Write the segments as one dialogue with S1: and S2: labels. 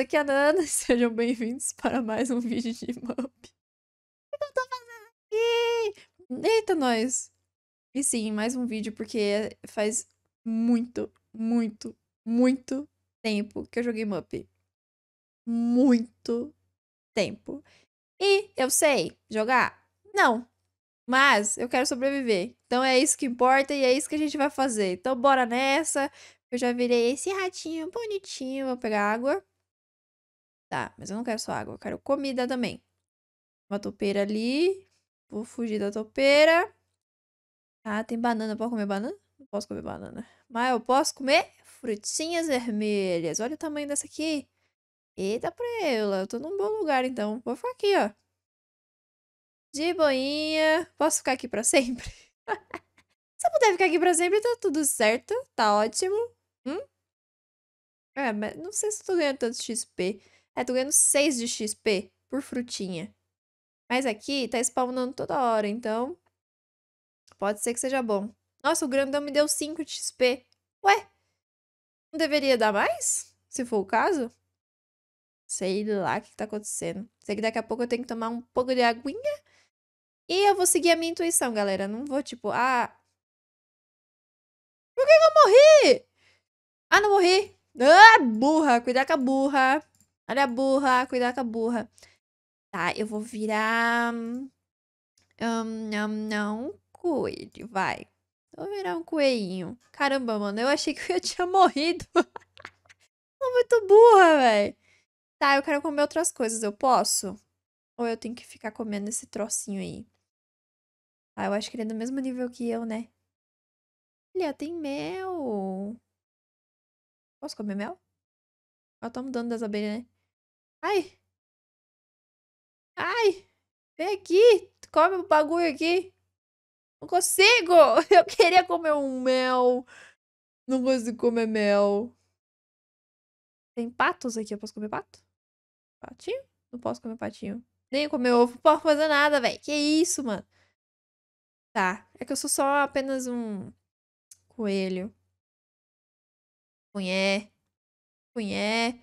S1: aqui é a Nana, sejam bem-vindos para mais um vídeo de Mup. O que eu tô fazendo aqui? Eita, nós! E sim, mais um vídeo, porque é, faz muito, muito, muito tempo que eu joguei Mup. Muito tempo. E eu sei jogar? Não. Mas eu quero sobreviver. Então é isso que importa e é isso que a gente vai fazer. Então bora nessa. Eu já virei esse ratinho bonitinho. Vou pegar água. Tá, mas eu não quero só água, eu quero comida também. Uma topeira ali. Vou fugir da topeira. Ah, tem banana. Posso comer banana? Não posso comer banana. Mas eu posso comer frutinhas vermelhas. Olha o tamanho dessa aqui. Eita pra ela. Eu tô num bom lugar, então. Vou ficar aqui, ó. De boinha. Posso ficar aqui pra sempre? Se eu puder ficar aqui pra sempre, tá tudo certo. Tá ótimo. Hum? É, mas não sei se eu tô ganhando tanto XP. É, tô ganhando 6 de XP por frutinha. Mas aqui tá spawnando toda hora, então pode ser que seja bom. Nossa, o grandão me deu 5 de XP. Ué, não deveria dar mais? Se for o caso? Sei lá o que tá acontecendo. Sei que daqui a pouco eu tenho que tomar um pouco de aguinha. E eu vou seguir a minha intuição, galera. Não vou, tipo, ah... Por que eu morri? Ah, não morri. Ah, burra. Cuidado com a burra. Olha a burra, cuidado com a burra. Tá, eu vou virar. Um, não, não, coelho, vai. Vou virar um coelhinho. Caramba, mano, eu achei que eu tinha morrido. Tô muito burra, velho. Tá, eu quero comer outras coisas, eu posso? Ou eu tenho que ficar comendo esse trocinho aí? Ah, eu acho que ele é do mesmo nível que eu, né? Olha, é, tem mel. Posso comer mel? Ela tá mudando das abelhas, né? Ai! Ai! Vem aqui! Come o bagulho aqui! Não consigo! Eu queria comer um mel! Não consigo comer mel. Tem patos aqui. Eu posso comer pato? Patinho? Não posso comer patinho. Nem comer ovo. Não posso fazer nada, velho. Que isso, mano? Tá. É que eu sou só apenas um coelho. Cunhé punhé.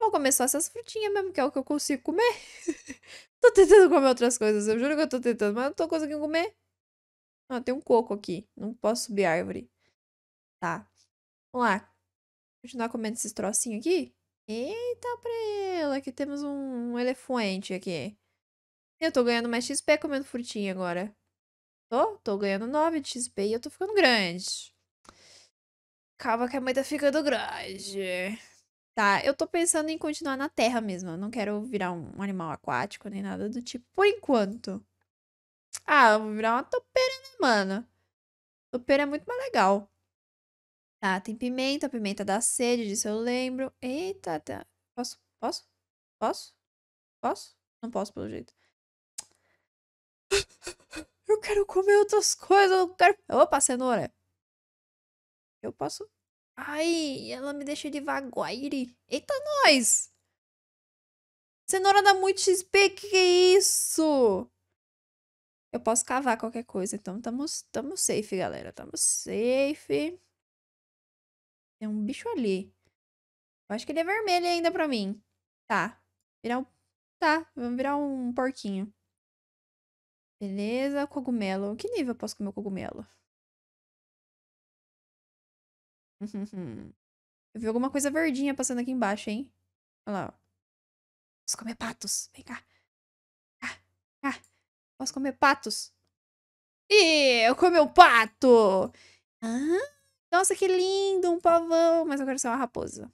S1: Vou começar essas frutinhas mesmo, que é o que eu consigo comer. tô tentando comer outras coisas, eu juro que eu tô tentando, mas não tô conseguindo comer. Ah, tem um coco aqui. Não posso subir árvore. Tá. Vamos lá. Continuar comendo esses trocinhos aqui. Eita, ela que temos um elefante aqui. Eu tô ganhando mais XP comendo frutinha agora. Tô? Tô ganhando 9 de XP e eu tô ficando grande. Calma que a mãe tá ficando grande. Tá, eu tô pensando em continuar na terra mesmo. Eu não quero virar um animal aquático nem nada do tipo. Por enquanto. Ah, eu vou virar uma topeira, né, mano? Topeira é muito mais legal. Tá, tem pimenta, pimenta dá sede, disso eu lembro. Eita, tá. Posso? Posso? Posso? Posso? Não posso, pelo jeito. eu quero comer outras coisas, eu quero... Opa, cenoura! Eu posso Ai, ela me deixa de vaguaire. Eita, nós! Cenoura dá muito XP, que que é isso? Eu posso cavar qualquer coisa, então estamos tamo safe, galera. Estamos safe. Tem um bicho ali. Eu acho que ele é vermelho ainda pra mim. Tá. Virar um... Tá, vamos virar um porquinho. Beleza, cogumelo. Que nível eu posso comer o cogumelo? Uhum. Eu vi alguma coisa verdinha passando aqui embaixo, hein? Olha lá, ó. Posso comer patos. Vem cá. Posso comer patos. Ih, eu comi um pato! Ah, nossa, que lindo, um pavão. Mas eu quero ser uma raposa. O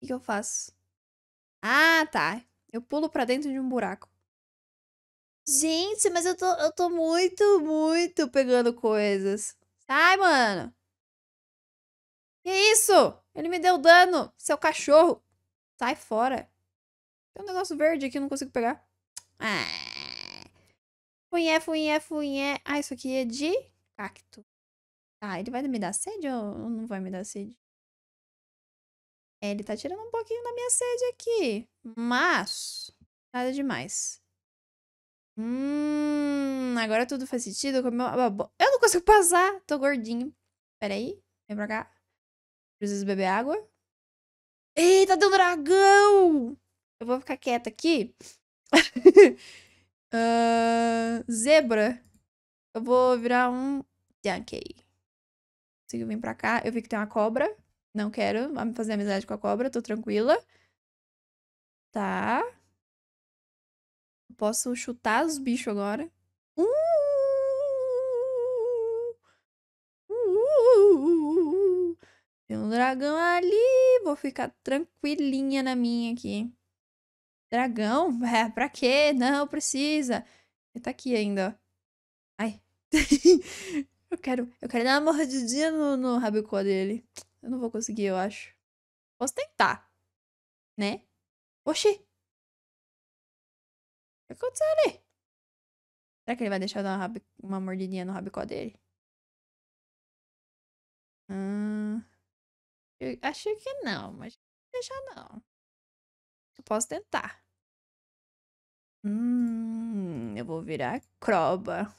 S1: que, que eu faço? Ah, tá. Eu pulo pra dentro de um buraco. Gente, mas eu tô, eu tô muito, muito pegando coisas. Sai, mano. Que isso? Ele me deu dano, seu cachorro. Sai fora. Tem um negócio verde aqui, eu não consigo pegar. Ah. Funhé, funhé, funhé. Ah, isso aqui é de cacto. Ah, ele vai me dar sede ou não vai me dar sede? É, ele tá tirando um pouquinho da minha sede aqui. Mas, nada demais. Hum, agora tudo faz sentido. Eu, eu não consigo passar. Tô gordinho. Peraí, vem pra cá. Preciso beber água. Eita, tem um dragão! Eu vou ficar quieta aqui. uh, zebra. Eu vou virar um Yankee. Consigo vir pra cá. Eu vi que tem uma cobra. Não quero fazer amizade com a cobra. Tô tranquila. Tá. Posso chutar os bichos agora. Tem um dragão ali. Vou ficar tranquilinha na minha aqui. Dragão? É, pra quê? Não precisa. Ele tá aqui ainda, ó. Ai. eu quero, eu quero dar uma mordidinha no, no rabicó dele. Eu não vou conseguir, eu acho. Posso tentar. Né? Oxi! O que aconteceu ali? Será que ele vai deixar eu dar uma, uma mordidinha no rabicó dele? Hum... Eu achei que não, mas já não. Eu posso tentar. Hum, eu vou virar acroba.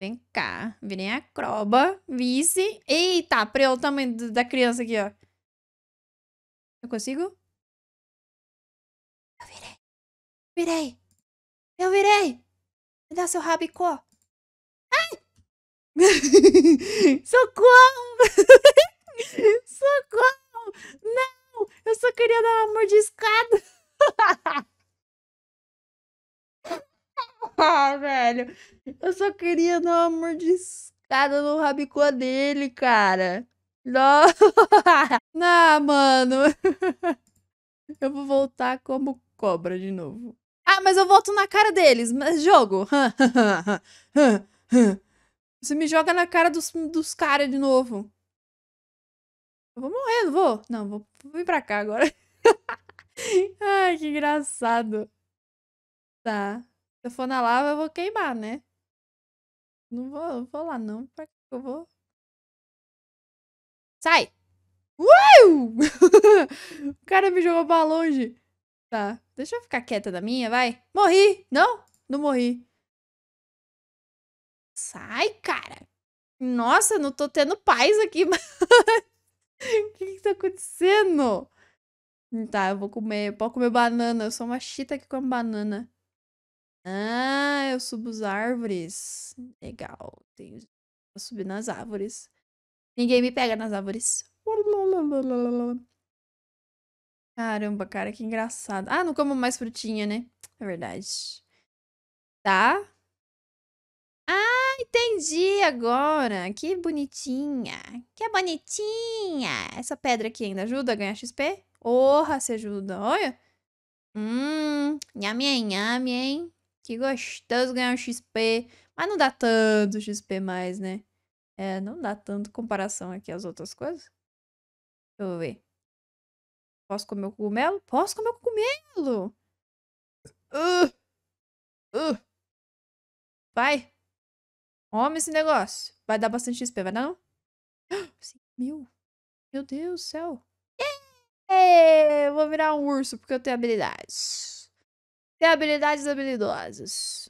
S1: Vem cá, virei acroba, vice. Eita, preu o tamanho da criança aqui, ó. Eu consigo? Eu virei. Virei. Eu virei. Me dá seu rabicó. Ai! Socorro! Socorro! Não! Eu só queria dar uma mordiscada. ah, velho. Eu só queria dar uma mordiscada no rabicô dele, cara. Não, não mano. eu vou voltar como cobra de novo. Ah, mas eu volto na cara deles. Mas jogo. Você me joga na cara dos, dos caras de novo. Eu vou morrer, não vou? Não, vou, vir pra cá agora. Ai, que engraçado. Tá. Se eu for na lava, eu vou queimar, né? Não vou, não vou lá, não. Pra que eu vou? Sai! Uau! o cara me jogou pra longe. Tá. Deixa eu ficar quieta da minha, vai. Morri! Não? Não morri. Sai, cara! Nossa, não tô tendo paz aqui, mas tá acontecendo? Tá, eu vou comer. Pode comer banana. Eu sou uma chita que come banana. Ah, eu subo as árvores. Legal. Tenho... Vou subir nas árvores. Ninguém me pega nas árvores. Caramba, cara, que engraçado. Ah, não como mais frutinha, né? É verdade. Tá entendi agora. Que bonitinha. Que bonitinha. Essa pedra aqui ainda ajuda a ganhar XP? Porra, se ajuda. Olha. Hum, nhame, nhame, hein? Que gostoso ganhar um XP. Mas não dá tanto XP mais, né? É, não dá tanto comparação aqui às outras coisas. Deixa eu ver. Posso comer o cogumelo? Posso comer o cogumelo! Uh! Uh! Vai! Homem esse negócio. Vai dar bastante XP, vai dar não? mil. Meu Deus do céu. É, eu vou virar um urso porque eu tenho habilidades. Tenho habilidades habilidosas.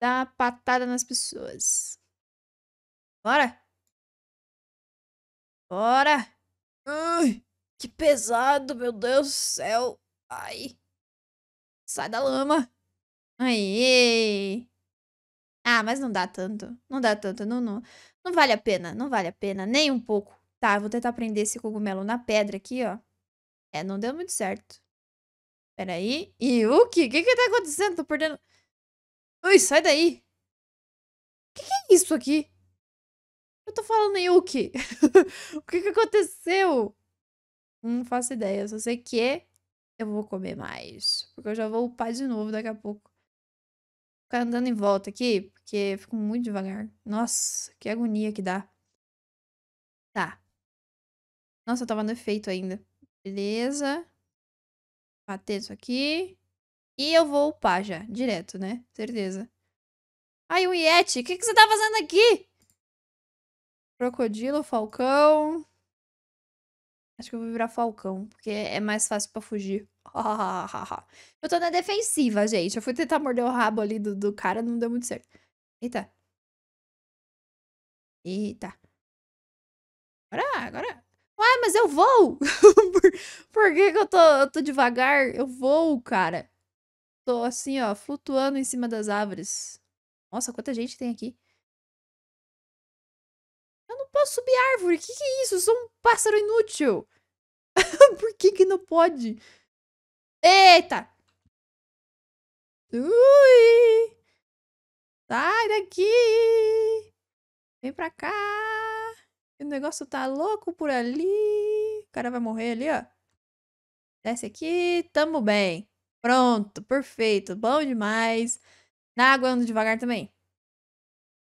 S1: Dá uma patada nas pessoas. Bora! Bora! que pesado, meu Deus do céu. Ai. Sai da lama. Aí. Ah, mas não dá tanto. Não dá tanto. Não, não, não vale a pena. Não vale a pena. Nem um pouco. Tá, vou tentar prender esse cogumelo na pedra aqui, ó. É, não deu muito certo. Peraí. E o que? O que que tá acontecendo? Tô perdendo... Ui, sai daí. O que, que é isso aqui? Eu tô falando em Yuki. o que que aconteceu? Não faço ideia. só sei que eu vou comer mais. Porque eu já vou upar de novo daqui a pouco ficar andando em volta aqui, porque eu fico muito devagar. Nossa, que agonia que dá. Tá. Nossa, eu tava no efeito ainda. Beleza. Bater isso aqui. E eu vou upar já, direto, né? Certeza. Ai, o Yeti, o que, que você tá fazendo aqui? Crocodilo, falcão. Acho que eu vou virar falcão, porque é mais fácil pra fugir. eu tô na defensiva, gente. Eu fui tentar morder o rabo ali do, do cara, não deu muito certo. Eita. Eita. Agora, agora... Uai, mas eu vou! por, por que que eu tô, eu tô devagar? Eu vou, cara. Tô assim, ó, flutuando em cima das árvores. Nossa, quanta gente tem aqui. Eu não posso subir árvore. Que que é isso? Eu sou um pássaro inútil. Por que que não pode? Eita! Ui! Sai daqui! Vem pra cá! O negócio tá louco por ali. O cara vai morrer ali, ó. Desce aqui. Tamo bem. Pronto, perfeito. Bom demais. Na água ando devagar também.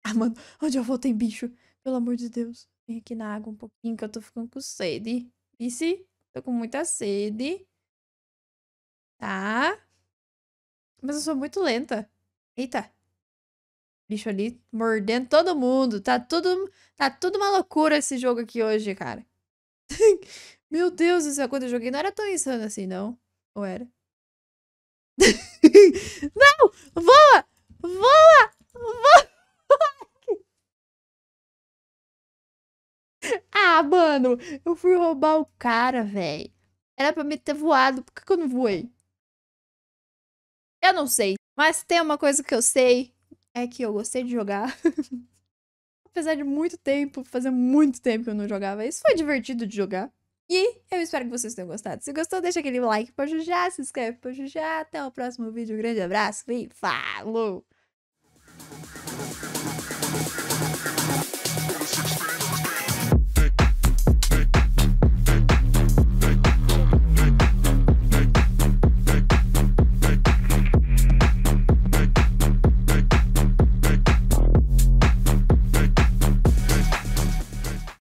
S1: Ah, mano, onde eu vou tem bicho? Pelo amor de Deus. Vem aqui na água um pouquinho que eu tô ficando com sede. Vice? Tô com muita sede. Tá. Mas eu sou muito lenta. Eita. Bicho ali mordendo todo mundo. Tá tudo, tá tudo uma loucura esse jogo aqui hoje, cara. Meu Deus do céu, quando eu joguei não era tão insano assim, não. Ou era? não! Voa! Voa! Voa! Ah, mano, eu fui roubar o cara, velho. Era pra me ter voado, por que, que eu não voei? Eu não sei. Mas tem uma coisa que eu sei: é que eu gostei de jogar. Apesar de muito tempo, fazer muito tempo que eu não jogava. Isso foi divertido de jogar. E eu espero que vocês tenham gostado. Se gostou, deixa aquele like pra já, se inscreve pra já. Até o próximo vídeo. Um grande abraço e falou!